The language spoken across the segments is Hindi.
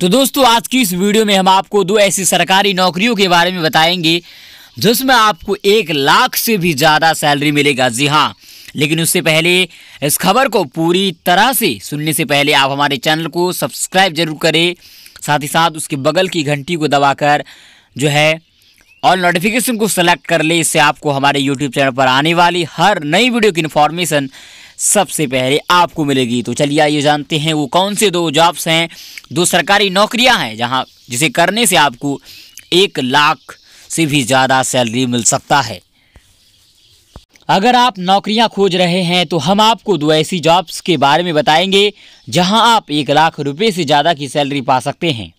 तो दोस्तों आज की इस वीडियो में हम आपको दो ऐसी सरकारी नौकरियों के बारे में बताएंगे जिसमें आपको एक लाख से भी ज़्यादा सैलरी मिलेगा जी हाँ लेकिन उससे पहले इस खबर को पूरी तरह से सुनने से पहले आप हमारे चैनल को सब्सक्राइब जरूर करें साथ ही साथ उसके बगल की घंटी को दबाकर जो है और नोटिफिकेशन को सेलेक्ट कर ले इससे आपको हमारे यूट्यूब चैनल पर आने वाली हर नई वीडियो की इन्फॉर्मेशन सबसे पहले आपको मिलेगी तो चलिए आइए जानते हैं वो कौन से दो जॉब्स हैं दो सरकारी नौकरियां हैं जहां जिसे करने से आपको एक लाख से भी ज़्यादा सैलरी मिल सकता है अगर आप नौकरियां खोज रहे हैं तो हम आपको दो ऐसी जॉब्स के बारे में बताएंगे जहां आप एक लाख रुपये से ज़्यादा की सैलरी पा सकते हैं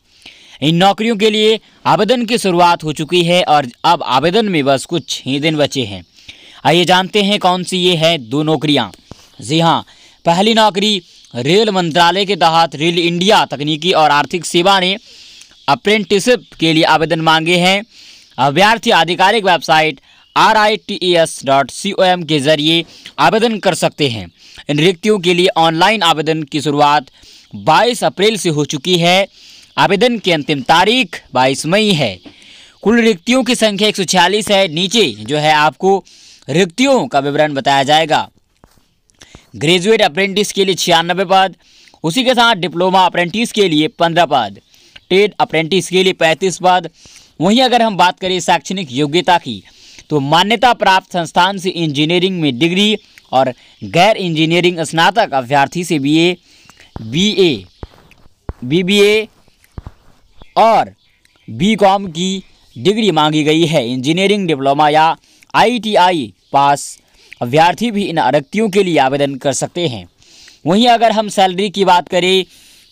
इन नौकरियों के लिए आवेदन की शुरुआत हो चुकी है और अब आवेदन में बस कुछ ही दिन बचे हैं आइए जानते हैं कौन सी ये है दो नौकरियाँ जी हाँ पहली नौकरी रेल मंत्रालय के तहत रेल इंडिया तकनीकी और आर्थिक सेवा ने अप्रेंटिसिप के लिए आवेदन मांगे हैं अभ्यर्थी आधिकारिक website R I T E S dot C O M के जरिए आवेदन कर सकते हैं इन रिक्तियों के लिए ऑनलाइन आवेदन की शुरुआत 22 अप्रैल से हो चुकी है आवेदन की अंतिम तारीख 22 मई है कुल रिक्तियों की संख्या एक है नीचे जो है आपको रिक्तियों का विवरण बताया जाएगा ग्रेजुएट अप्रेंटिस के लिए छियानबे पद उसी के साथ डिप्लोमा अप्रेंटिस के लिए पंद्रह पद टेट अप्रेंटिस के लिए पैंतीस पद वहीं अगर हम बात करें शैक्षणिक योग्यता की तो मान्यता प्राप्त संस्थान से इंजीनियरिंग में डिग्री और गैर इंजीनियरिंग स्नातक अभ्यर्थी से बीए, बीए, बीबीए और बीकॉम की डिग्री मांगी गई है इंजीनियरिंग डिप्लोमा या आईटीआई पास अभ्यर्थी भी इन आरक्तियों के लिए आवेदन कर सकते हैं वहीं अगर हम सैलरी की बात करें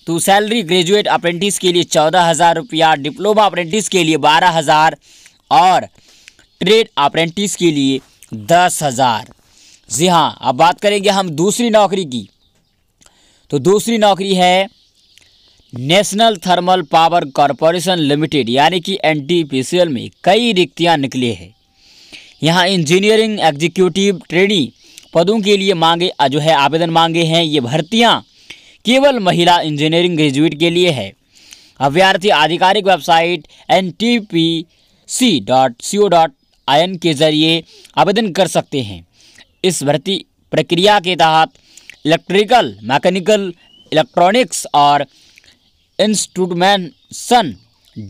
तो सैलरी ग्रेजुएट अप्रेंटिस के लिए चौदह हज़ार रुपया डिप्लोमा अप्रेंटिस के लिए बारह हज़ार और ट्रेड अप्रेंटिस के लिए दस हज़ार जी हाँ अब बात करेंगे हम दूसरी नौकरी की तो दूसरी नौकरी है National Thermal Power Corporation Limited यानी कि एन में कई रिक्तियाँ निकली हैं यहाँ इंजीनियरिंग एग्जीक्यूटिव ट्रेनी पदों के लिए मांगे जो है आवेदन मांगे हैं ये भर्तियाँ केवल महिला इंजीनियरिंग ग्रेजुएट के लिए है अभ्यर्थी आधिकारिक website N T P C dot C O dot I N के जरिए आवेदन कर सकते हैं इस भर्ती प्रक्रिया के तहत इलेक्ट्रिकल मैकेनिकल इलेक्ट्रॉनिक्स और इंस्ट्रूमेंसन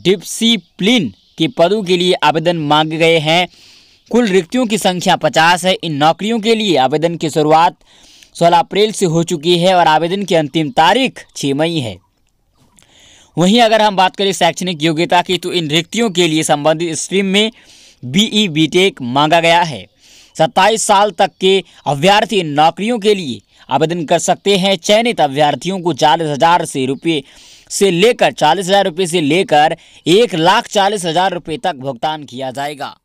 डिप्सिप्लिन के पदों के लिए आवेदन मांगे गए हैं कुल रिक्तियों की संख्या पचास है इन नौकरियों के लिए आवेदन की शुरुआत सोलह अप्रैल से हो चुकी है और आवेदन की अंतिम तारीख छः मई है वहीं अगर हम बात करें शैक्षणिक योग्यता की तो इन रिक्तियों के लिए संबंधित स्ट्रीम में बीई बीटेक e, मांगा गया है सत्ताईस साल तक के अभ्यर्थी इन नौकरियों के लिए आवेदन कर सकते हैं चयनित अभ्यर्थियों को चालीस हज़ार से रुपये से लेकर चालीस हज़ार रुपये से लेकर एक लाख चालीस हज़ार रुपये तक भुगतान किया जाएगा